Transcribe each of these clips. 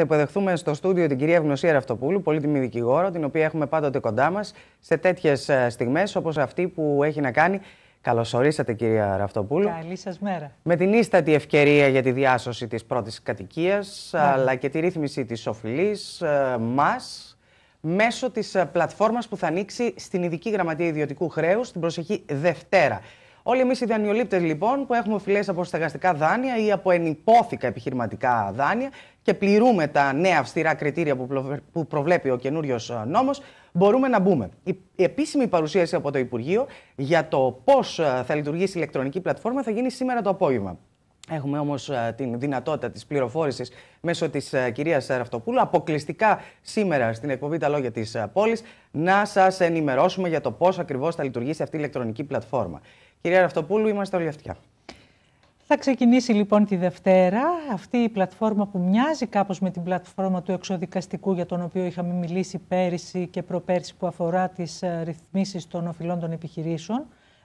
Θα υποδεχθούμε στο στούντιο την κυρία Γνωσία Ραυτοπούλου, πολύτιμη δικηγόρο, την οποία έχουμε πάντοτε κοντά μας σε τέτοιες στιγμές όπως αυτή που έχει να κάνει. Καλώς ορίσατε, κυρία Ραυτοπούλου. Καλή σας μέρα. Με την ίστατη ευκαιρία για τη διάσωση της πρώτης κατοικίας, ναι. αλλά και τη ρύθμιση της οφειλής ε, μας, μέσω της ε, πλατφόρμας που θα ανοίξει στην Ειδική Γραμματεία Ιδιωτικού Χρέους την προσεχή Δευτέρα. Όλοι εμείς οι δανειολήπτες λοιπόν που έχουμε οφειλέ από στεγαστικά δάνεια ή από ενυπόθηκα επιχειρηματικά δάνεια και πληρούμε τα νέα αυστηρά κριτήρια που προβλέπει ο καινούριος ε, νόμος, μπορούμε να μπούμε. Η επίσημη παρουσίαση από το Υπουργείο για το πώς ε, θα λειτουργήσει η ηλεκτρονική πλατφόρμα θα γίνει σήμερα το απόγευμα. Έχουμε όμως ε, την δυνατότητα της πληροφόρησης μέσω της κυρίας Ραυτοπούλου, αποκλειστικά σήμερα στην εκπομπή Τα Λόγια της Πόλης, να σας ενημερώσουμε για το πώς ακριβώς θα λειτουργήσει αυτή η ηλεκτρονική πλατφόρμα. Κυρία Ραυτοπούλου, είμαστε όλοι αυτιά. Θα ξεκινήσει λοιπόν τη Δευτέρα αυτή η πλατφόρμα που μοιάζει κάπως με την πλατφόρμα του εξοδικαστικού για τον οποίο είχαμε μιλήσει πέρυσι και προπέρσι που αφορά τις ε, ρυθμίσεις των οφειλών των επιχειρήσεων.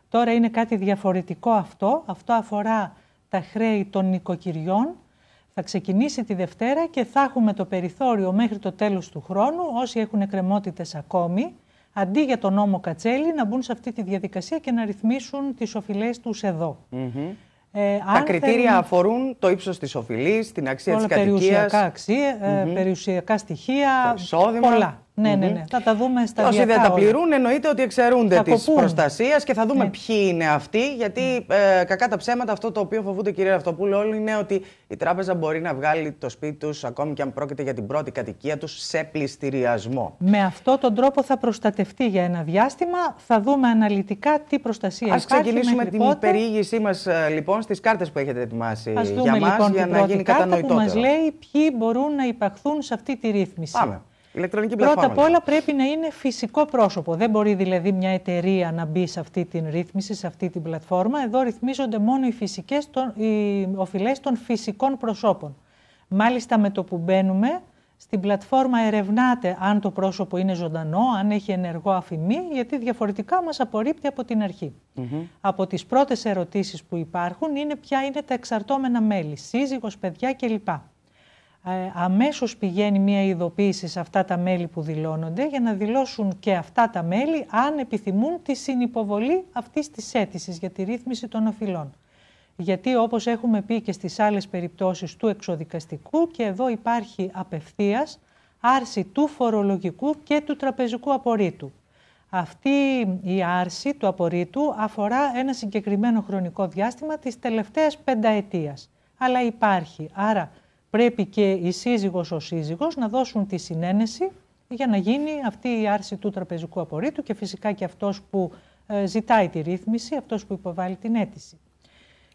Τώρα είναι κάτι διαφορετικό αυτό. Αυτό αφορά τα χρέη των νοικοκυριών. Θα ξεκινήσει τη Δευτέρα και θα έχουμε το περιθώριο μέχρι το τέλος του χρόνου όσοι έχουν εκκρεμότητες ακόμη αντί για τον νόμο Κατσέλη να μπουν σε αυτή τη διαδικασία και να ρυθμίσουν τις οφείλε τους εδώ. Mm-hmm. Ε, τα κριτήρια αφορούν το ύψος της οφειλής, την αξία της κατοικίας. Περιουσιακά, ε, mm-hmm. περιουσιακά στοιχεία. Το εισόδημα. Πολλά. Ναι, ναι, ναι. Θα τα δούμε στα Όσοι δεν τα πληρούν, εννοείται ότι εξαιρούνται τη προστασίας και θα δούμε ναι. ποιοι είναι αυτοί. Γιατί ναι. ε, κακά τα ψέματα, αυτό το οποίο φοβούνται, κυρία Αυτοπούλου, όλοι είναι ότι η τράπεζα μπορεί να βγάλει το σπίτι τους, ακόμη και αν πρόκειται για την πρώτη κατοικία τους, σε πληστηριασμό. Με αυτόν τον τρόπο θα προστατευτεί για ένα διάστημα. Θα δούμε αναλυτικά τι προστασία Ας υπάρχει. Α ξεκινήσουμε την πότε. περιήγησή μας ε, λοιπόν στις κάρτες που έχετε ετοιμάσει για λοιπόν, μας, για να γίνει κατανοητό. Που μας λέει ποιοι μπορούν να υπαχθούν σε αυτή τη ρύθμιση ηλεκτρονική πλατφόρμα. Πρώτα απ' λοιπόν. όλα πρέπει να είναι φυσικό πρόσωπο. Δεν μπορεί δηλαδή μια εταιρεία να μπει σε αυτή την ρύθμιση, σε αυτή την πλατφόρμα. Εδώ ρυθμίζονται μόνο οι, φυσικές, οι οφειλές των φυσικών προσώπων. Μάλιστα με το που μπαίνουμε, στην πλατφόρμα ερευνάται αν το πρόσωπο είναι ζωντανό, αν έχει ενεργό αφημί, γιατί διαφορετικά μας απορρίπτει από την αρχή. Από τις πρώτες ερωτήσεις που υπάρχουν είναι ποια είναι τα εξαρτώμενα μέλη, σύζυγος, παιδιά κλπ. Ε, αμέσως πηγαίνει μία ειδοποίηση σε αυτά τα μέλη που δηλώνονται για να δηλώσουν και αυτά τα μέλη αν επιθυμούν τη συνυποβολή αυτής της αίτησης για τη ρύθμιση των οφειλών. Γιατί όπως έχουμε πει και στις άλλες περιπτώσεις του εξοδικαστικού και εδώ υπάρχει απευθείας άρση του φορολογικού και του τραπεζικού απορρίτου. Αυτή η άρση του απορρίτου αφορά ένα συγκεκριμένο χρονικό διάστημα της τελευταίας πενταετίας. Αλλά υπάρχει, άρα πρέπει και η σύζυγος ο σύζυγος να δώσουν τη συνένεση για να γίνει αυτή η άρση του τραπεζικού απορρίτου και φυσικά και αυτός που ε, ζητάει τη ρύθμιση, αυτός που υποβάλλει την αίτηση.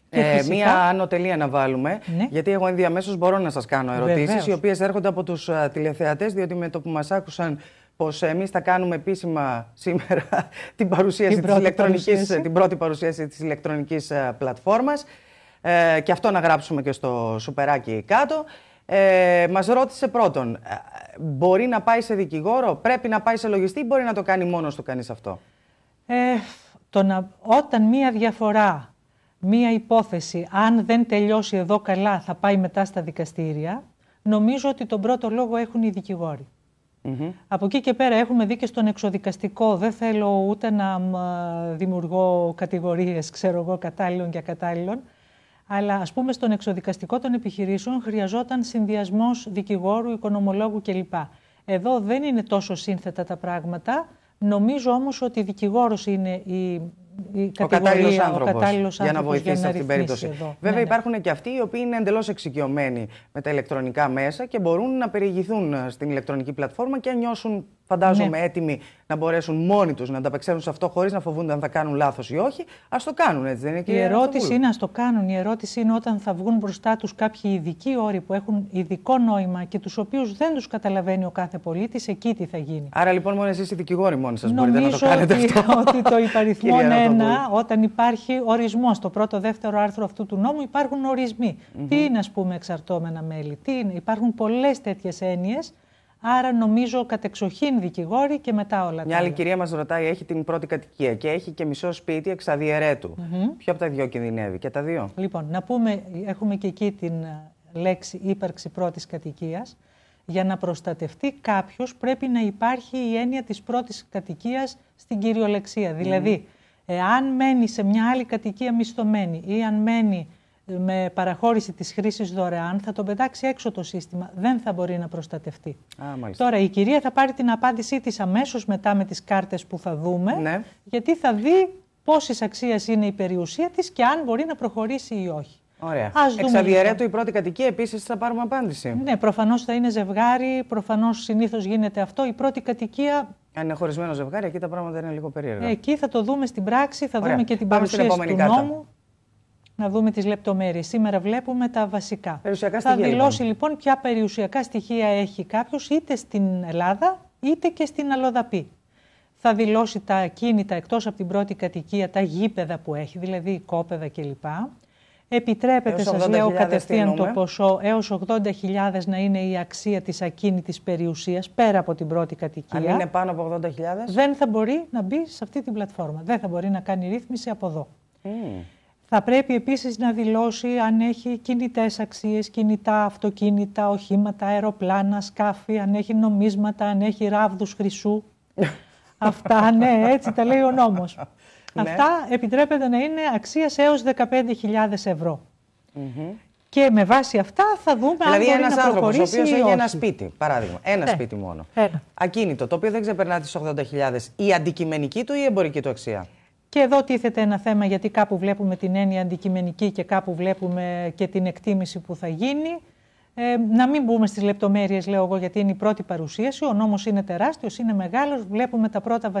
Ε, μία άνω τελεία να βάλουμε, ναι. γιατί εγώ ενδιαμέσως μπορώ να σας κάνω ερωτήσεις, οι οποίες έρχονται από τους α, ε, τηλεθεατές, διότι με το που μας άκουσαν πως εμείς θα κάνουμε επίσημα σήμερα την παρουσίαση την της ηλεκτρονικής, την πρώτη παρουσίαση της ηλεκτρονικής α, πλατφόρμας. Ε, και αυτό να γράψουμε και στο σουπεράκι κάτω. Ε, μας ρώτησε πρώτον, ε, μπορεί να πάει σε δικηγόρο, πρέπει να πάει σε λογιστή ή μπορεί να το κάνει μόνος του κανείς αυτό. Ε, το να, όταν μία διαφορά, μία υπόθεση, αν δεν τελειώσει εδώ καλά θα πάει μετά στα δικαστήρια, νομίζω ότι τον πρώτο λόγο έχουν οι δικηγοροι Από εκεί και πέρα έχουμε δει και στον εξοδικαστικό. Δεν θέλω ούτε να δημιουργώ κατηγορίες, ξέρω εγώ, κατάλληλων και ακατάλληλων. Αλλά ας πούμε στον εξοδικαστικό των επιχειρήσεων χρειαζόταν συνδυασμός δικηγόρου, οικονομολόγου κλπ. Εδώ δεν είναι τόσο σύνθετα τα πράγματα. Νομίζω όμως ότι δικηγόρος είναι η η ο κατάλληλο άνθρωπο για να βοηθήσει την περίπτωση. Εδώ. Βέβαια, ναι, ναι. υπάρχουν και αυτοί οι οποίοι είναι εντελώς εξοικειωμένοι με τα ηλεκτρονικά μέσα και μπορούν να περιηγηθούν στην ηλεκτρονική πλατφόρμα και νιώσουν φαντάζομαι ναι. έτοιμοι να μπορέσουν μόνοι τους να ανταπεξέλθουν σε αυτό χωρίς να φοβούνται αν θα κάνουν λάθος ή όχι. Ας το κάνουν, έτσι δεν είναι, κύριε Η ερώτηση είναι: Ας το κάνουν. Η ερώτηση είναι όταν θα βγουν μπροστά τους κάποιοι ειδικοί όροι που έχουν ειδικό νόημα και τους οποίους δεν τους καταλαβαίνει ο κάθε πολίτης, εκεί τι θα γίνει. Άρα λοιπόν, μόνο εσείς οι δικηγόροι μόνοι σας μπορείτε να το κάνετε ότι, αυτό. ότι το υπαριθμό ένα όταν υπάρχει ορισμός, στο πρώτο, δεύτερο άρθρο αυτού του νόμου υπάρχουν ορισμοί. Mm Τι είναι, ας πούμε, εξαρτώμενα μέλη, τι είναι. Υπάρχουν πολλές τέτοιες έννοιες. Άρα νομίζω κατεξοχήν δικηγόρη και μετά όλα Μια τα. άλλη κυρία μας ρωτάει: Έχει την πρώτη κατοικία και έχει και μισό σπίτι εξαδιαιρέτου. Mm Ποιο από τα δύο κινδυνεύει, και τα δύο. Λοιπόν, να πούμε: Έχουμε και εκεί την ε, λέξη ύπαρξη πρώτης κατοικίας. Για να προστατευτεί κάποιος, πρέπει να υπάρχει η έννοια της πρώτης κατοικίας στην κυριολεξία. Δηλαδή, αν μένει σε μια άλλη κατοικία μισθωμένη ή αν μένει με παραχώρηση της χρήσης δωρεάν, θα τον πετάξει έξω το σύστημα. Δεν θα μπορεί να προστατευτεί. Α, Τώρα η κυρία θα πάρει την απάντησή της αμέσως μετά με τις κάρτες που θα δούμε, ναι. γιατί θα δει πόσης αξίας είναι η περιουσία της και αν μπορεί να προχωρήσει ή όχι. Ωραία. Ας δούμε Εξαδιαιρέτω λοιπόν. η πρώτη κατοικία, επίσης θα πάρουμε απάντηση. Ναι, είναι ζευγάρι, προφανώς συνήθως γίνεται αυτό. Η πρώτη κατοικία. Αν είναι χωρισμένο ζευγάρι, εκεί τα πράγματα είναι λίγο περίεργα. Εκεί θα το δούμε στην πράξη, θα δούμε και την παρουσίαση του κάρτα. νόμου να δούμε τις λεπτομέρειες. Σήμερα βλέπουμε τα βασικά. Περιουσιακά στοιχεία, θα λοιπόν. δηλώσει λοιπόν. ποια περιουσιακά στοιχεία έχει κάποιος είτε στην Ελλάδα είτε και στην Αλοδαπή. Θα δηλώσει τα ακίνητα εκτός από την πρώτη κατοικία, τα γήπεδα που έχει, δηλαδή κόπεδα κλπ. Επιτρέπεται, σας λέω κατευθείαν το ποσό, έως 80.000 να είναι η αξία της ακίνητης περιουσίας, πέρα από την πρώτη κατοικία. Αν είναι πάνω από 80.000. Δεν θα μπορεί να μπει σε αυτή την πλατφόρμα. Δεν θα μπορεί να κάνει ρύθμιση από εδώ. Θα πρέπει επίσης να δηλώσει αν έχει κινητές αξίες, κινητά, αυτοκίνητα, οχήματα, αεροπλάνα, σκάφη, αν έχει νομίσματα, αν έχει ράβδους χρυσού. Αυτά, ναι, έτσι τα λέει ο νόμος. Ναι. Αυτά επιτρέπεται να είναι αξίας έως 15.000 ευρώ. Και με βάση αυτά θα δούμε δηλαδή αν μπορεί να προχωρήσει Δηλαδή ένας άνθρωπος ο έχει ένα σπίτι, παράδειγμα, ένα ναι. σπίτι μόνο, ένα. ακίνητο, το οποίο δεν ξεπερνά τις 80.000, η αντικειμενική του ή η εμπορική του αξία. Και εδώ τίθεται ένα θέμα γιατί κάπου βλέπουμε την έννοια αντικειμενική και κάπου βλέπουμε και την εκτίμηση που θα γίνει. Ε, να μην μπούμε στις λεπτομέρειες, λέω εγώ, γιατί είναι η πρώτη παρουσίαση. Ο νόμος είναι τεράστιος, είναι μεγάλος, βλέπουμε τα πρώτα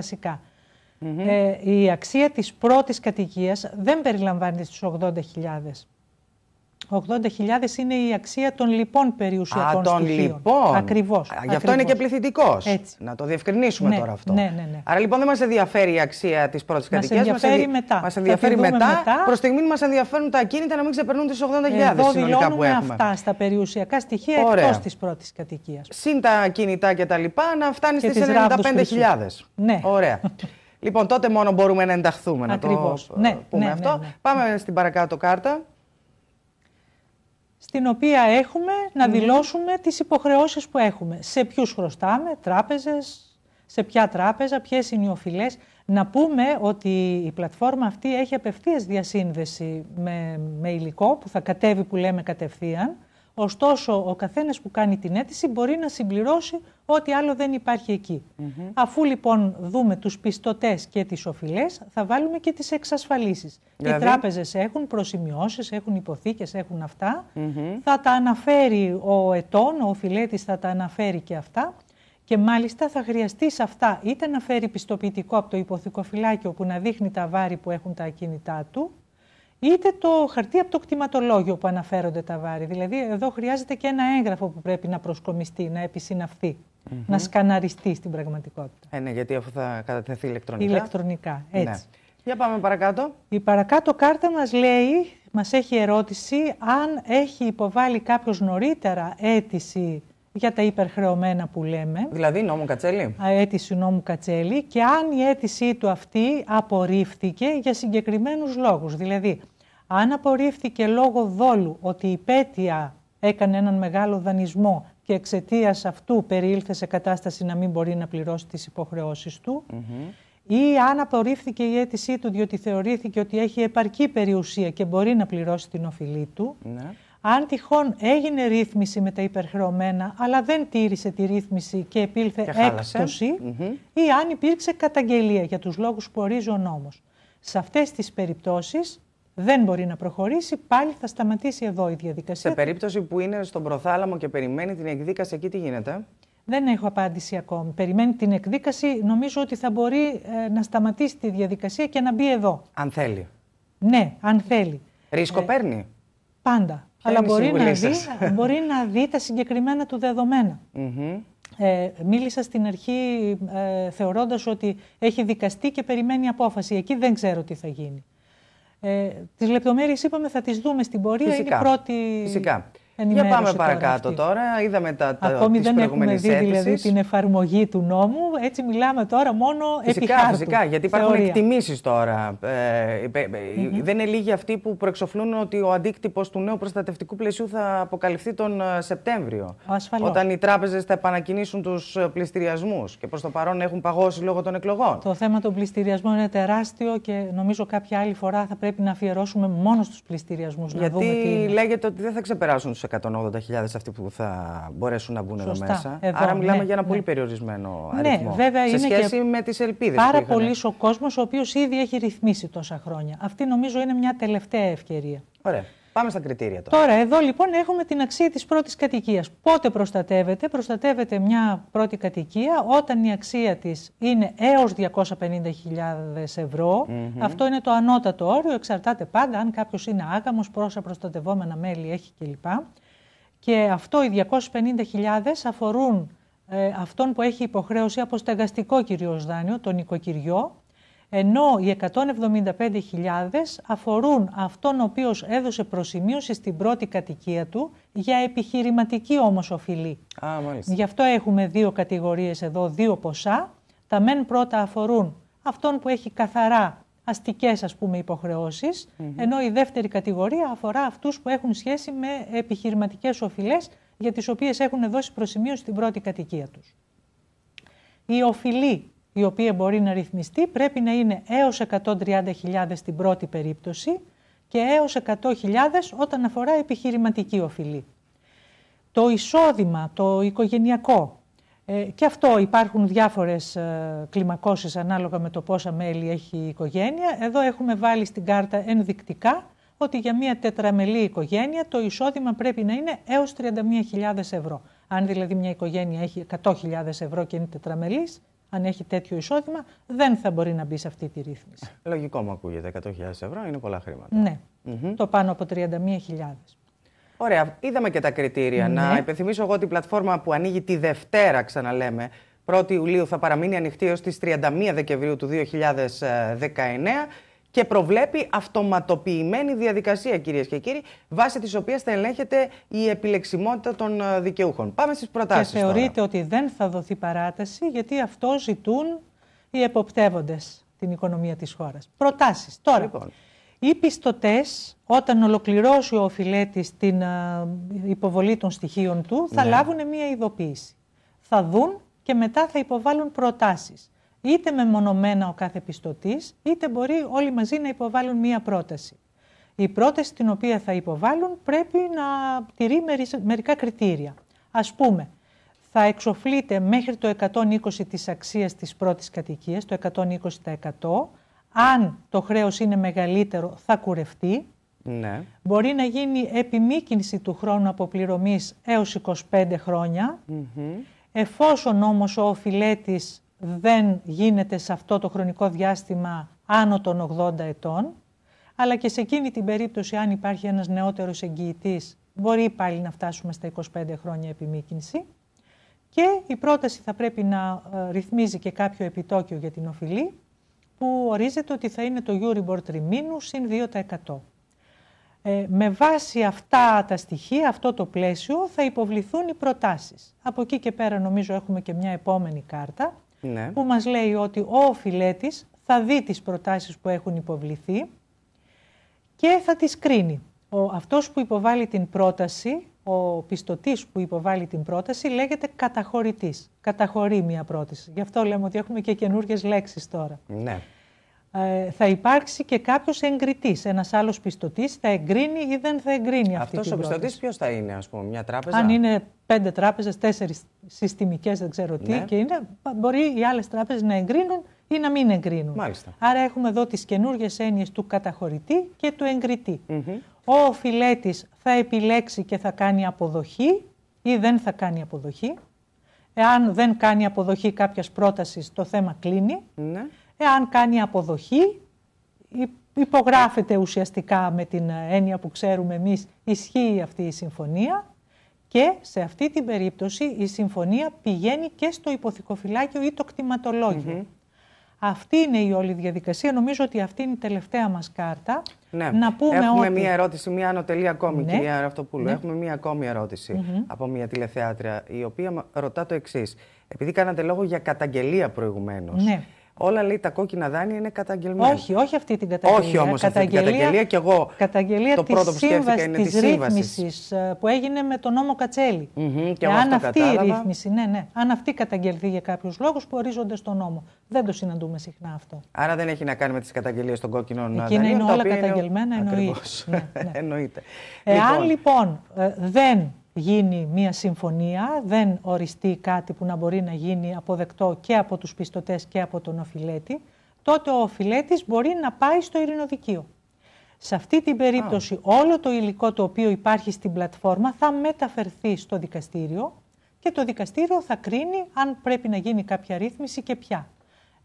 Ε, η αξία της πρώτης κατοικίας δεν περιλαμβάνεται στους 80.000. 80.000 είναι η αξία των λοιπών περιουσιακών Α, των στοιχείων. Λοιπόν. Ακριβώς. γι' αυτό ακριβώς. είναι και πληθυντικός. Να το διευκρινίσουμε ναι, τώρα αυτό. Ναι, ναι, ναι. Άρα λοιπόν δεν μας ενδιαφέρει η αξία της πρώτης κατοικίας. Μας ενδιαφέρει μετά. Μας ενδιαφέρει μετά. μετά. Προς στιγμή μας ενδιαφέρουν τα ακίνητα να μην ξεπερνούν τις 80.000 συνολικά που έχουμε. Αυτά στα περιουσιακά στοιχεία εκτός της πρώτης κατοικίας. Συν τα κινητά και τα λοιπά να φτάνει στι 95.000. Ναι. Ωραία. Λοιπόν, τότε μόνο μπορούμε να ενταχθούμε, να το πούμε ναι, αυτό. Ναι, ναι, Πάμε στην παρακάτω κάρτα στην οποία έχουμε να δηλώσουμε τις υποχρεώσεις που έχουμε. Σε ποιους χρωστάμε, τράπεζες, σε ποια τράπεζα, ποιες είναι οι οφειλές. Να πούμε ότι η πλατφόρμα αυτή έχει απευθείας διασύνδεση με, με υλικό που θα κατέβει που λέμε κατευθείαν. Ωστόσο, ο καθένας που κάνει την αίτηση μπορεί να συμπληρώσει ό,τι άλλο δεν υπάρχει εκεί. Αφού λοιπόν δούμε τους πιστωτές και τις οφειλές, θα βάλουμε και τις εξασφαλίσεις. Οι δηλαδή? τράπεζες έχουν προσημειώσεις, έχουν υποθήκες, έχουν αυτά. Θα τα αναφέρει ο ετών, ο οφειλέτης θα τα αναφέρει και αυτά. Και μάλιστα θα χρειαστεί σε αυτά είτε να φέρει πιστοποιητικό από το υποθηκοφυλάκιο που να δείχνει τα βάρη που έχουν τα ακίνητά του, είτε το χαρτί από το κτηματολόγιο που αναφέρονται τα βάρη. Δηλαδή, εδώ χρειάζεται και ένα έγγραφο που πρέπει να προσκομιστεί, να επισυναυθεί, να σκαναριστεί στην πραγματικότητα. Ε, ναι, γιατί αφού θα κατατεθεί ηλεκτρονικά. Ηλεκτρονικά, ναι. έτσι. Για πάμε παρακάτω. Η παρακάτω κάρτα μας λέει, μας έχει ερώτηση, αν έχει υποβάλει κάποιος νωρίτερα αίτηση για τα υπερχρεωμένα που λέμε. Δηλαδή νόμου Κατσέλη. Αίτηση νόμου Κατσέλη και αν η αίτησή του αυτή απορρίφθηκε για συγκεκριμένους λόγους. Δηλαδή αν απορρίφθηκε λόγω δόλου ότι η πέτεια έκανε έναν μεγάλο δανεισμό και εξαιτίας αυτού περιήλθε σε κατάσταση να μην μπορεί να πληρώσει τις υποχρεώσεις του η αίτησή του διότι θεωρήθηκε ότι έχει επαρκή περιουσία και μπορεί να πληρώσει την οφειλή του, mm-hmm. αν τυχόν έγινε του αν τυχον εγινε ρυθμιση με τα υπερχρεωμένα αλλά δεν τήρησε τη ρύθμιση και επήλθε και εκπτωση ή αν υπήρξε καταγγελία για τους λόγους που ορίζει ο νόμος. Σε αυτές τις περιπτώσεις δεν μπορεί να προχωρήσει, πάλι θα σταματήσει εδώ η διαδικασία. Σε περίπτωση που είναι στον προθάλαμο και περιμένει την εκδίκαση εκεί, τι γίνεται. Δεν έχω απάντηση ακόμη. Περιμένει την εκδίκαση. Νομίζω ότι θα μπορεί ε, να σταματήσει τη διαδικασία και να μπει εδώ. Αν θέλει. Ναι, αν θέλει. Ρίσκο ε, παίρνει. Πάντα. Αλλά μπορεί να, δει, μπορεί να δει τα συγκεκριμένα του δεδομένα. Mm ε, μίλησα στην αρχή ε, θεωρώντας ότι έχει δικαστεί και περιμένει απόφαση. Εκεί δεν ξέρω τι θα γίνει. Ε, τις λεπτομέρειες είπαμε θα τις δούμε στην πορεία, είναι η πρώτη... Για πάμε παρακάτω τώρα. Είδαμε τα, τα Ακόμη δεν έχουμε δει δηλαδή, την εφαρμογή του νόμου. Έτσι μιλάμε τώρα μόνο φυσικά, Φυσικά, γιατί υπάρχουν εκτιμήσεις τώρα. mm-hmm. Δεν είναι λίγοι αυτοί που προεξοφλούν ότι ο αντίκτυπος του νέου προστατευτικού πλαισίου θα αποκαλυφθεί τον ε, Σεπτέμβριο. Ασφαλώς. Όταν οι τράπεζες θα επανακινήσουν τους πληστηριασμούς και προς το παρόν έχουν παγώσει λόγω των εκλογών. Το θέμα των πληστηριασμών είναι τεράστιο και νομίζω κάποια άλλη φορά θα πρέπει να αφιερώσουμε μόνο στους πληστηριασμούς. Γιατί λέγεται ότι δεν θα ξεπεράσουν τους 180.000 αυτοί που θα μπορέσουν να μπουν εδώ μέσα. Άρα, μιλάμε ναι, για ένα ναι. πολύ περιορισμένο ναι, αριθμό. Ναι, βέβαια σε είναι σχέση με τις ελπίδες. Πάρα πολύ ο κόσμος ο οποίος ήδη έχει ρυθμίσει τόσα χρόνια. Αυτή νομίζω είναι μια τελευταία ευκαιρία. Ωραία. Πάμε στα κριτήρια τώρα. Τώρα, εδώ λοιπόν έχουμε την αξία της πρώτης κατοικίας. Πότε προστατεύεται, προστατεύεται μια πρώτη κατοικία όταν η αξία της είναι έως 250.000 ευρώ. Αυτό είναι το ανώτατο όριο, εξαρτάται πάντα αν κάποιος είναι άγαμος, πόσα προστατευόμενα μέλη έχει κλπ. Και αυτό οι 250.000 αφορούν ε, αυτόν που έχει υποχρέωση από στεγαστικό κυρίως δάνειο, τον οικοκυριό, ενώ οι 175.000 αφορούν αυτόν ο οποίος έδωσε προσημείωση στην πρώτη κατοικία του για επιχειρηματική όμως οφειλή. Α, Γι' αυτό έχουμε δύο κατηγορίες εδώ, δύο ποσά. Τα μεν πρώτα αφορούν αυτόν που έχει καθαρά αστικές ας πούμε υποχρεώσεις, ενώ η δεύτερη κατηγορία αφορά αυτούς που έχουν σχέση με επιχειρηματικές οφειλές για τις οποίες έχουν δώσει προσημείωση στην πρώτη κατοικία τους. Η οφειλή η οποία μπορεί να ρυθμιστεί πρέπει να είναι έως 130.000 στην πρώτη περίπτωση και έως 100.000 όταν αφορά επιχειρηματική οφειλή. Το εισόδημα, το οικογενειακό, ε, και αυτό υπάρχουν διάφορες ε, κλιμακώσεις ανάλογα με το πόσα μέλη έχει η οικογένεια. Εδώ έχουμε βάλει στην κάρτα ενδεικτικά ότι για μια τετραμελή οικογένεια το εισόδημα πρέπει να είναι έως 31.000 ευρώ. Αν δηλαδή μια οικογένεια έχει 100.000 ευρώ και είναι τετραμελής, αν έχει τέτοιο εισόδημα, δεν θα μπορεί να μπει σε αυτή τη ρύθμιση. Λογικό μου ακούγεται. 100.000 ευρώ είναι πολλά χρήματα. Ναι. Το πάνω από 31.000. Ωραία. Είδαμε και τα κριτήρια. Να ναι. υπενθυμίσω εγώ η πλατφόρμα που ανοίγει τη Δευτέρα, ξαναλέμε. 1η Ιουλίου θα παραμείνει ανοιχτή έως τις 31 Δεκεμβρίου του 2019 και προβλέπει αυτοματοποιημένη διαδικασία, κυρίες και κύριοι, βάσει της οποίας θα ελέγχεται η επιλεξιμότητα των ε, δικαιούχων. Πάμε στις προτάσεις. Και θεωρείται ότι δεν θα δοθεί παράταση, γιατί αυτό ζητούν οι εποπτεύοντες την οικονομία της χώρας. Προτάσεις. Τώρα. Λοιπόν. Οι πιστωτές, όταν ολοκληρώσει ο οφειλέτης την ε, υποβολή των στοιχείων του, θα ναι. λάβουν μία ειδοποίηση. Θα δουν και μετά θα υποβάλουν προτάσεις είτε μεμονωμένα ο κάθε πιστωτής, είτε μπορεί όλοι μαζί να υποβάλουν μία πρόταση. Η πρόταση την οποία θα υποβάλουν πρέπει να τηρεί μερικά κριτήρια. Ας πούμε, θα εξοφλείται μέχρι το 120 της αξίας της πρώτης κατοικίας, το 120%. Αν το χρέος είναι μεγαλύτερο θα κουρευτεί. Ναι. Μπορεί να γίνει επιμήκυνση του χρόνου αποπληρωμής έως 25 χρονια Εφόσον όμως ο οφηλέτης δεν γίνεται σε αυτό το χρονικό διάστημα άνω των 80 ετών, αλλά και σε εκείνη την περίπτωση αν υπάρχει ένας νεότερος εγγυητής μπορεί πάλι να φτάσουμε στα 25 χρόνια επιμήκυνση και η πρόταση θα πρέπει να ε, ρυθμίζει και κάποιο επιτόκιο για την οφειλή που ορίζεται ότι θα είναι το Euribor τριμήνου συν 2%. Ε, με βάση αυτά τα στοιχεία, αυτό το πλαίσιο, θα υποβληθούν οι προτάσεις. Από εκεί και πέρα νομίζω έχουμε και μια επόμενη κάρτα, ναι. που μας λέει ότι ο οφηλέτης θα δει τις προτάσεις που έχουν υποβληθεί και θα τις κρίνει. Ο, αυτός που υποβάλλει την πρόταση, ο πιστοτής που υποβάλλει την πρόταση λέγεται καταχωρητής. Καταχωρεί μια πρόταση. Γι' αυτό λέμε ότι έχουμε και καινούργιες λέξεις τώρα. Ναι. Ε, θα υπάρξει και κάποιος εγκριτής. Ένας άλλος πιστωτής θα εγκρίνει ή δεν θα εγκρίνει αυτή Αυτός ο πιστωτής ποιος θα είναι, ας πούμε, μια τράπεζα. Αν είναι πέντε τράπεζες, τέσσερις συστημικές, δεν ξέρω τι ναι. και είναι, μπορεί οι άλλες τράπεζες να εγκρίνουν ή να μην εγκρίνουν. Μάλιστα. Άρα έχουμε εδώ τις καινούργιες έννοιες του καταχωρητή και του εγκριτή. Ο φιλέτη θα επιλέξει και θα κάνει αποδοχή ή δεν θα κάνει αποδοχή. Εάν δεν κάνει αποδοχή κάποιας πρότασης, το θέμα κλείνει. Ναι. Εάν κάνει αποδοχή, υπογράφεται ουσιαστικά με την έννοια που ξέρουμε εμείς, ισχύει αυτή η συμφωνία και σε αυτή την περίπτωση η συμφωνία πηγαίνει και στο υποθυκοφυλάκιο ή το κτηματολόγιο. Αυτή είναι η όλη διαδικασία. αυτή είναι η τελευταία μας κάρτα. Ναι. Να πούμε Έχουμε μία ερώτηση, μία ανωτελή ακόμη, ναι. κυρία Ραυτοπούλου. Ναι. Έχουμε μία ακόμη από μία τηλεθεάτρια, η οποία ρωτά το εξής. Επειδή κάνατε λόγο για καταγγελία προηγουμένως. Ναι. Όλα λέει τα κόκκινα δάνεια είναι καταγγελμένα. Όχι, όχι αυτή την καταγγελία. Όχι όμως αυτή την καταγγελία. Και εγώ καταγγελία το πρώτο που σκέφτηκα είναι της ρύθμισης ε, που έγινε με τον νόμο Κατσέλη. Mm -hmm, και ε, αν αυτή η ρύθμιση, ναι, ναι. Αν αυτή καταγγελθεί για κάποιους λόγους που ορίζονται στον νόμο. Δεν το συναντούμε συχνά αυτό. Άρα δεν έχει να κάνει με τις καταγγελίες των κόκκινων δάνειων. Εκείνα Είναι όλα καταγγελμένα, εννοείται. Ναι, ναι. εννοείται. Εάν λοιπόν, λοιπόν ε, δεν γίνει μία συμφωνία, δεν οριστεί κάτι που να μπορεί να γίνει αποδεκτό και από τους πιστωτές και από τον οφηλέτη, τότε ο οφηλέτης μπορεί να πάει στο ειρηνοδικείο. Σε αυτή την περίπτωση όλο το υλικό το οποίο υπάρχει στην πλατφόρμα θα μεταφερθεί στο δικαστήριο και το δικαστήριο θα κρίνει αν πρέπει να γίνει κάποια ρύθμιση και ποια.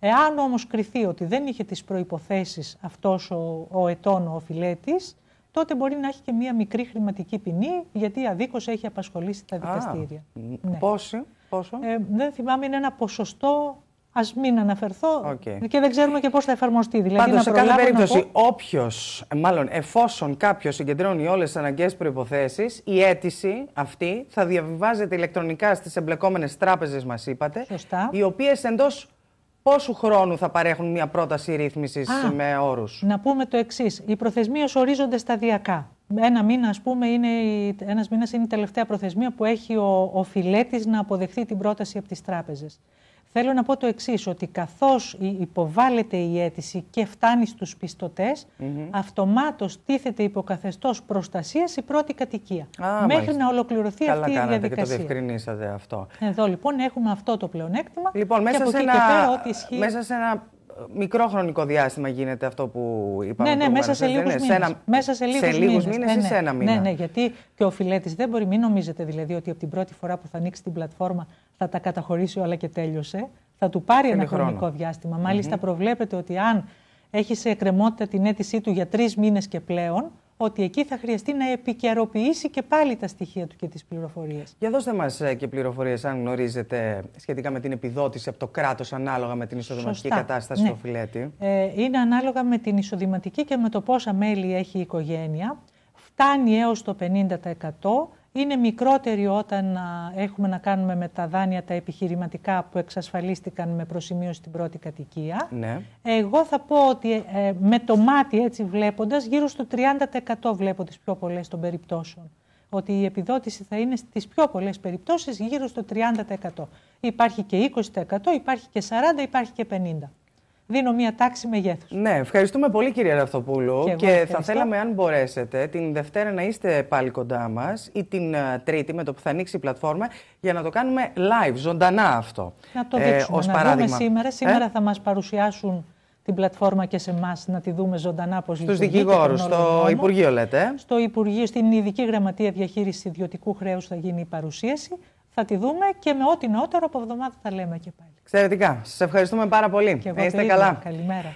Εάν όμως κριθεί ότι δεν είχε τις προϋποθέσεις αυτός ο, ο ετών ο οφηλέτης, τότε μπορεί να έχει και μία μικρή χρηματική ποινή, γιατί αδίκως έχει απασχολήσει τα δικαστήρια. Α, ναι. πόσο? Ε, δεν θυμάμαι, είναι ένα ποσοστό. Ας μην αναφερθώ okay. και δεν ξέρουμε και πώς θα εφαρμοστεί. Δηλαδή, Πάντως, σε κάθε περίπτωση, πω... όποιος, ε, μάλλον εφόσον κάποιος συγκεντρώνει όλες τις αναγκαίες προποθέσει, η αίτηση αυτή θα διαβιβάζεται ηλεκτρονικά στις εμπλεκόμενες τράπεζες, μας είπατε. Σωστά. Οι οποίες εντός πόσου χρόνου θα παρέχουν μια πρόταση ρύθμισης με όρους. Να πούμε το εξής. Οι προθεσμίες ορίζονται σταδιακά. Ένα μήνα, ας πούμε, είναι η, ένας μήνας είναι η τελευταία προθεσμία που έχει ο, ο φιλέτης να αποδεχθεί την πρόταση από τις τράπεζες. Θέλω να πω το εξής, ότι καθώς υποβάλλεται η αίτηση και φτάνει στους πιστωτές, mm αυτομάτως τίθεται υποκαθεστώς προστασίας η πρώτη κατοικία. μέχρι να ολοκληρωθεί αυτή η διαδικασία. Καλά και το διευκρινίσατε αυτό. Εδώ λοιπόν έχουμε αυτό το πλεονέκτημα λοιπόν, μέσα και Μέσα σε ένα μικρό χρονικό διάστημα γίνεται αυτό που είπαμε. Ναι, ναι, μέσα σε, λίγους μήνες. Ένα... μέσα σε λίγους μήνες. Ναι, ή ναι. σε ένα ναι, μήνα. Ναι, ναι, γιατί και ο φιλέτης δεν μπορεί, μην νομίζετε δηλαδή ότι από την πρώτη φορά που θα ανοίξει την πλατφόρμα θα τα καταχωρήσει όλα και τέλειωσε. Θα του πάρει ένα χρονικό διάστημα. Μάλιστα mm προβλέπετε ότι αν έχει σε εκκρεμότητα την αίτησή του για τρεις μήνες και πλέον, ότι εκεί θα χρειαστεί να επικαιροποιήσει και πάλι τα στοιχεία του και τις πληροφορίες. Για δώστε μας ε, και πληροφορίες αν γνωρίζετε σχετικά με την επιδότηση από το κράτος ανάλογα με την εισοδηματική κατάσταση ναι. του φιλέτη. Ε, είναι ανάλογα με την εισοδηματική και με το πόσα μέλη έχει η οικογένεια. Φτάνει έως το 50% είναι μικρότερη όταν έχουμε να κάνουμε με τα δάνεια τα επιχειρηματικά που εξασφαλίστηκαν με προσημείωση στην πρώτη κατοικία. Ναι. Εγώ θα πω ότι ε, ε, με το μάτι έτσι βλέποντας, γύρω στο 30% βλέπω τις πιο πολλές των περιπτώσεων. Ότι η επιδότηση θα είναι στις πιο πολλές περιπτώσεις γύρω στο 30%. Υπάρχει και 20%, υπάρχει και 40%, υπάρχει και 50% δίνω μία τάξη μεγέθους. Ναι, ευχαριστούμε πολύ κυρία Ραυτοπούλου και, θα θέλαμε, αν μπορέσετε, την Δευτέρα να είστε πάλι κοντά μας ή την ε, Τρίτη με το που θα ανοίξει η πλατφόρμα για να το κάνουμε live, ζωντανά αυτό. Να το δείξουμε, ε, ως να παράδειγμα. δούμε σήμερα. Ε? Σήμερα θα μας παρουσιάσουν την πλατφόρμα και σε εμάς να τη δούμε ζωντανά πώ λειτουργεί. Στου δικηγόρου, στο Υπουργείο, λέτε. Στο Υπουργείο, στην Ειδική Γραμματεία Διαχείρισης Ιδιωτικού Χρέους θα γίνει η παρουσίαση θα τη δούμε και με ό,τι νότερο από εβδομάδα θα λέμε και πάλι. Εξαιρετικά. Σας ευχαριστούμε πάρα πολύ. Και Είστε καλά. Καλημέρα.